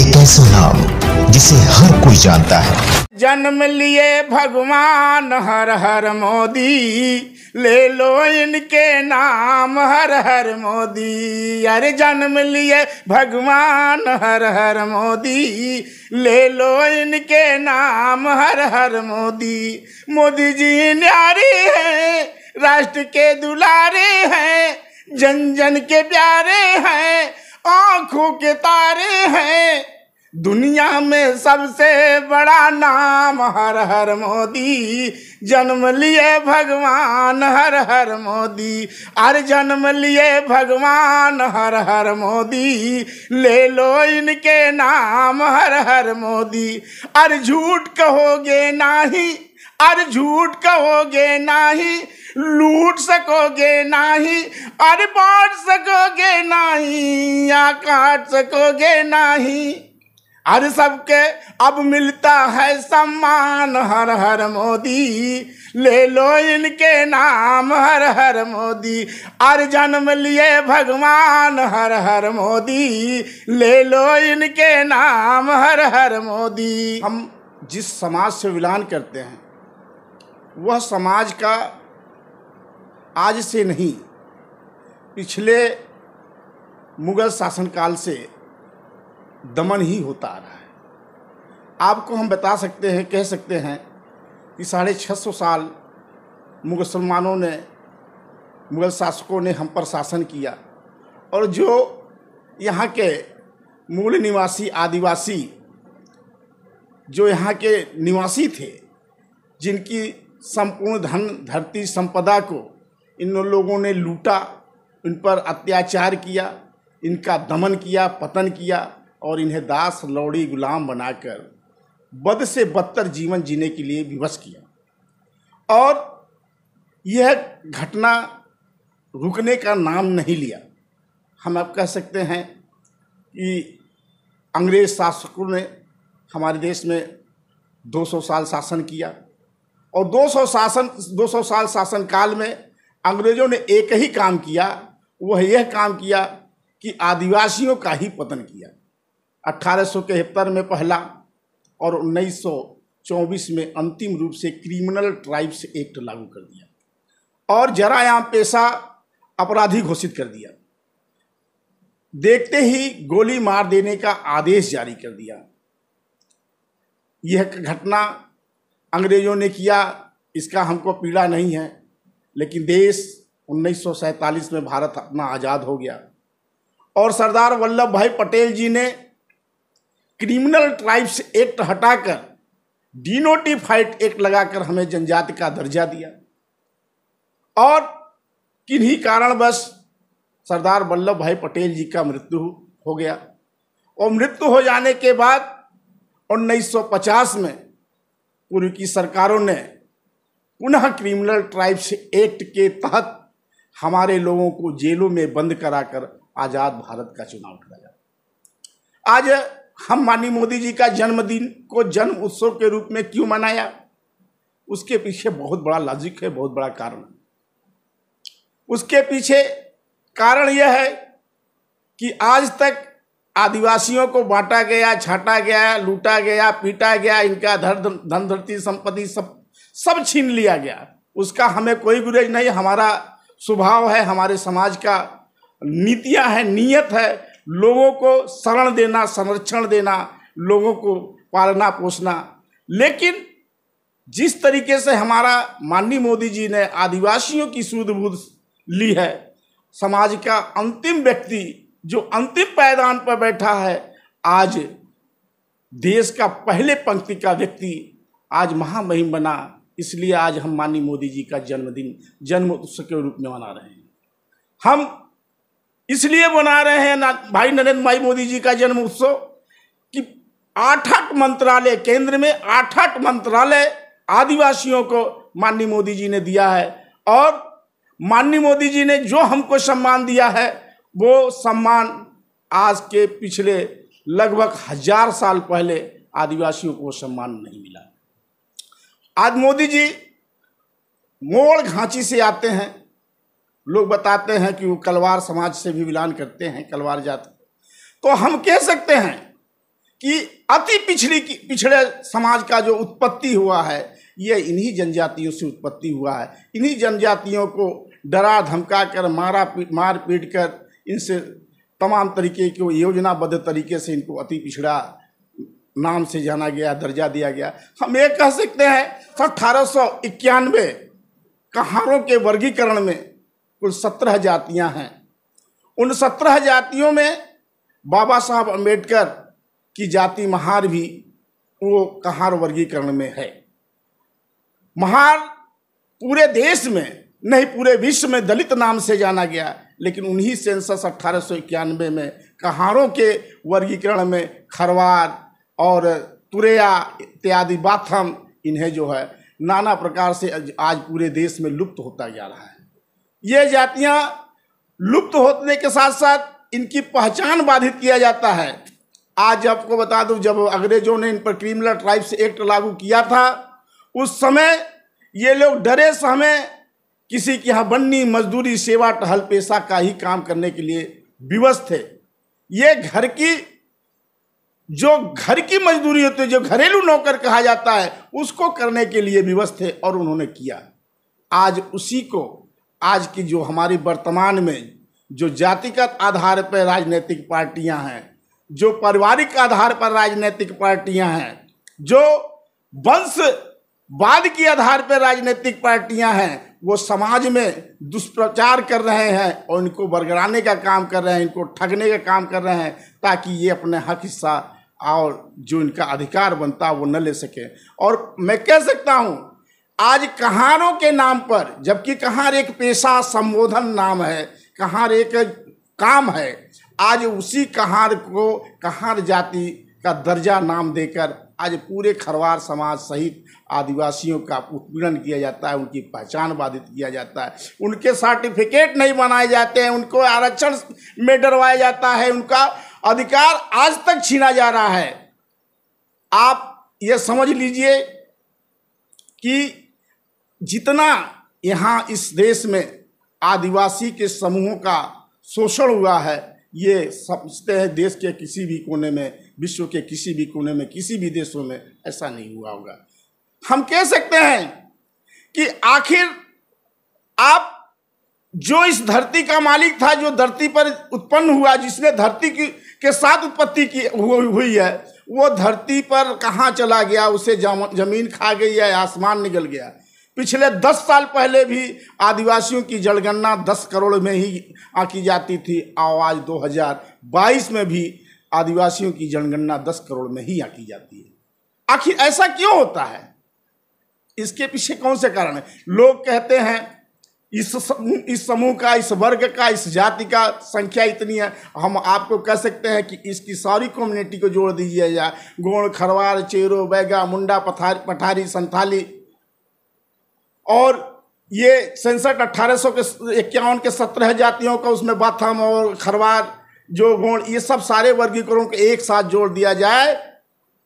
एक ऐसा नाम जिसे हर कोई जानता है जन्म लिए भगवान हर हर मोदी ले लो इनके नाम हर हर मोदी अरे जन्म लिए भगवान हर हर मोदी ले लो इनके नाम हर हर मोदी मोदी जी न्यारे हैं राष्ट्र के दुलारे हैं जन जन के प्यारे हैं आंखों के तारे हैं दुनिया में सबसे बड़ा नाम हर हर मोदी जन्म लिए भगवान हर हर मोदी अरे जन्म लिए भगवान हर हर मोदी ले लो इनके नाम हर हर मोदी अरे झूठ कहोगे नाही अरे झूठ कहोगे नाही लूट सकोगे नहीं अरे बांट सकोगे नहीं या काट सकोगे नहीं हर सबके अब मिलता है सम्मान हर हर मोदी ले लो इनके नाम हर हर मोदी अर जन्म लिए भगवान हर हर मोदी ले लो इनके नाम हर हर मोदी हम जिस समाज से विलान करते हैं वह समाज का आज से नहीं पिछले मुगल शासनकाल से दमन ही होता आ रहा है आपको हम बता सकते हैं कह सकते हैं कि साढ़े छः सौ साल मुसलमानों ने मुगल शासकों ने हम पर शासन किया और जो यहाँ के मूल निवासी आदिवासी जो यहाँ के निवासी थे जिनकी संपूर्ण धन धरती संपदा को इन लोगों ने लूटा इन पर अत्याचार किया इनका दमन किया पतन किया और इन्हें दास लौड़ी गुलाम बनाकर बद से बदतर जीवन जीने के लिए विवश किया और यह घटना रुकने का नाम नहीं लिया हम अब कह सकते हैं कि अंग्रेज शासकों ने हमारे देश में 200 साल शासन किया और 200 शासन 200 साल शासनकाल में अंग्रेजों ने एक ही काम किया वह यह काम किया कि आदिवासियों का ही पतन किया अट्ठारह में पहला और 1924 में अंतिम रूप से क्रिमिनल ट्राइब्स एक्ट लागू कर दिया और जरायाम पेशा अपराधी घोषित कर दिया देखते ही गोली मार देने का आदेश जारी कर दिया यह घटना अंग्रेजों ने किया इसका हमको पीड़ा नहीं है लेकिन देश उन्नीस में भारत अपना आज़ाद हो गया और सरदार वल्लभ भाई पटेल जी ने क्रिमिनल ट्राइब्स एक्ट हटाकर डिनोटिफाइड एक्ट लगाकर हमें जनजाति का दर्जा दिया और किन्हीं कारणवश सरदार वल्लभ भाई पटेल जी का मृत्यु हो गया और मृत्यु हो जाने के बाद 1950 में पूर्व की सरकारों ने पुनः क्रिमिनल ट्राइब्स एक्ट के तहत हमारे लोगों को जेलों में बंद कराकर आज़ाद भारत का चुनाव कराया आज हम माननीय मोदी जी का जन्मदिन को जन्म उत्सव के रूप में क्यों मनाया उसके पीछे बहुत बड़ा लॉजिक है बहुत बड़ा कारण उसके पीछे कारण यह है कि आज तक आदिवासियों को बांटा गया छाटा गया लूटा गया पीटा गया इनका धर धन धरती संपत्ति सब सब छीन लिया गया उसका हमें कोई गुरेज नहीं हमारा स्वभाव है हमारे समाज का नीतियाँ है नीयत है लोगों को शरण देना संरक्षण देना लोगों को पालना पोषना लेकिन जिस तरीके से हमारा माननीय मोदी जी ने आदिवासियों की बूद ली है समाज का अंतिम व्यक्ति जो अंतिम पैदान पर बैठा है आज देश का पहले पंक्ति का व्यक्ति आज महामहिम बना इसलिए आज हम माननीय मोदी जी का जन्मदिन जन्म उत्सव के रूप में मना रहे हैं हम इसलिए मना रहे हैं ना भाई नरेंद्र भाई मोदी जी का जन्म उत्सव कि आठ आठ मंत्रालय केंद्र में आठ आठ मंत्रालय आदिवासियों को माननीय मोदी जी ने दिया है और माननीय मोदी जी ने जो हमको सम्मान दिया है वो सम्मान आज के पिछले लगभग हजार साल पहले आदिवासियों को सम्मान नहीं मिला आज मोदी जी मोड़ घाँची से आते हैं लोग बताते हैं कि वो कलवार समाज से भी मिलान करते हैं कलवार जाति तो हम कह सकते हैं कि अति पिछड़ी पिछड़े समाज का जो उत्पत्ति हुआ है ये इन्हीं जनजातियों से उत्पत्ति हुआ है इन्हीं जनजातियों को डरा धमका कर मारा मार पीट कर इनसे तमाम तरीके की योजनाबद्ध तरीके से इनको अति पिछड़ा नाम से जाना गया दर्जा दिया गया हम ये कह सकते हैं अठारह सौ इक्यानवे कहारों के वर्गीकरण में कुल सत्रह जातियां हैं उन सत्रह जातियों में बाबा साहब अम्बेडकर की जाति महार भी वो कहार वर्गीकरण में है महार पूरे देश में नहीं पूरे विश्व में दलित नाम से जाना गया लेकिन उन्हीं सेंसस अट्ठारह में कहारों के वर्गीकरण में खरवार और तुरैया इत्यादि बाथम इन्हें जो है नाना प्रकार से आज पूरे देश में लुप्त होता जा रहा है ये जातियां लुप्त होने के साथ साथ इनकी पहचान बाधित किया जाता है आज आपको बता दूं जब अंग्रेजों ने इन पर क्रिमिनल ट्राइब्स एक्ट लागू किया था उस समय ये लोग डरे सहमे किसी के यहाँ बननी मजदूरी सेवा टहल पेशा का ही काम करने के लिए विवश थे ये घर की जो घर की मजदूरी होती है जो घरेलू नौकर कहा जाता है उसको करने के लिए विवश थे और उन्होंने किया आज उसी को आज की जो हमारी वर्तमान में जो जातिगत आधार पर राजनीतिक पार्टियां हैं जो पारिवारिक आधार पर राजनीतिक पार्टियां हैं जो वंश बाद के आधार पर राजनीतिक पार्टियां हैं वो समाज में दुष्प्रचार कर रहे हैं और इनको बरगराने का काम कर रहे हैं इनको ठगने का काम कर रहे हैं ताकि ये अपने हक हिस्सा और जो इनका अधिकार बनता वो न ले सके और मैं कह सकता हूँ आज कहारों के नाम पर जबकि कहार एक पेशा संबोधन नाम है कहार एक काम है आज उसी कहार को कहार जाति का दर्जा नाम देकर आज पूरे खरवार समाज सहित आदिवासियों का उत्पीड़न किया जाता है उनकी पहचान बाधित किया जाता है उनके सर्टिफिकेट नहीं बनाए जाते हैं उनको आरक्षण में डरवाया जाता है उनका अधिकार आज तक छीना जा रहा है आप यह समझ लीजिए कि जितना यहाँ इस देश में आदिवासी के समूहों का शोषण हुआ है ये समझते हैं देश के किसी भी कोने में विश्व के किसी भी कोने में किसी भी देशों में ऐसा नहीं हुआ होगा हम कह सकते हैं कि आखिर आप जो इस धरती का मालिक था जो धरती पर उत्पन्न हुआ जिसने धरती की के साथ उत्पत्ति की हुई है वो धरती पर कहाँ चला गया उसे जमीन खा गई है आसमान निकल गया पिछले दस साल पहले भी आदिवासियों की जनगणना दस करोड़ में ही की जाती थी आवाज 2022 में भी आदिवासियों की जनगणना दस करोड़ में ही की जाती है आखिर ऐसा क्यों होता है इसके पीछे कौन से कारण है लोग कहते हैं इस इस समूह का इस वर्ग का इस जाति का संख्या इतनी है हम आपको कह सकते हैं कि इसकी सारी कम्युनिटी को जोड़ दीजिए जाए गोण खरवार चेरो बैगा मुंडा पथारी पठारी संथाली और ये सेंसठ अट्ठारह सौ के इक्यावन के सत्रह जातियों का उसमें बाथम और खरवार जो गोण ये सब सारे वर्गीकरणों को एक साथ जोड़ दिया जाए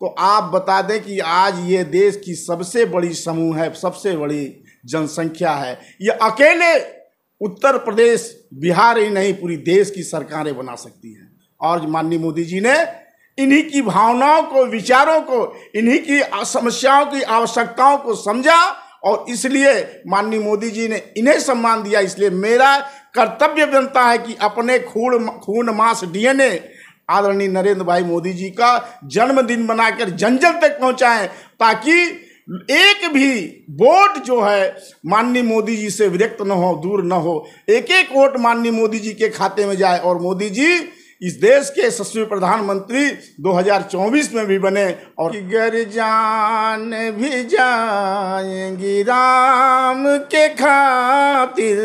तो आप बता दें कि आज ये देश की सबसे बड़ी समूह है सबसे बड़ी जनसंख्या है ये अकेले उत्तर प्रदेश बिहार ही नहीं पूरी देश की सरकारें बना सकती हैं और माननीय मोदी जी ने इन्हीं की भावनाओं को विचारों को इन्हीं की समस्याओं की आवश्यकताओं को समझा और इसलिए माननीय मोदी जी ने इन्हें सम्मान दिया इसलिए मेरा कर्तव्य बनता है कि अपने खून खून मास डीएनए आदरणीय नरेंद्र भाई मोदी जी का जन्मदिन बनाकर जन जन तक पहुंचाएं ताकि एक भी वोट जो है माननीय मोदी जी से विरक्त न हो दूर न हो एक एक वोट माननीय मोदी जी के खाते में जाए और मोदी जी इस देश के यशस्वी प्रधानमंत्री 2024 में भी बने और गर जान भी जाएंगी राम के खातिर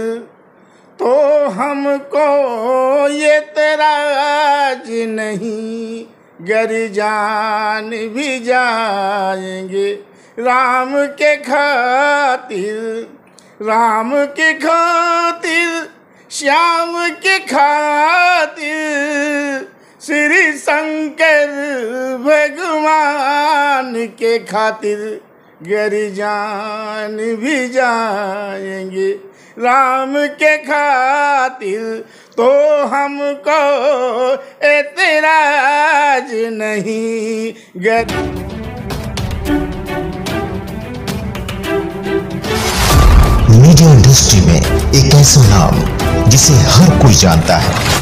तो हमको ये तराज नहीं गर जान भी जाएंगे राम के खातिर राम के खातिर श्याम के खातिर श्री शंकर भगवान के खातिर गरिजान भी जाएंगे राम के खातिर तो हमको एतराज नहीं गरी एक ऐसा नाम जिसे हर कोई जानता है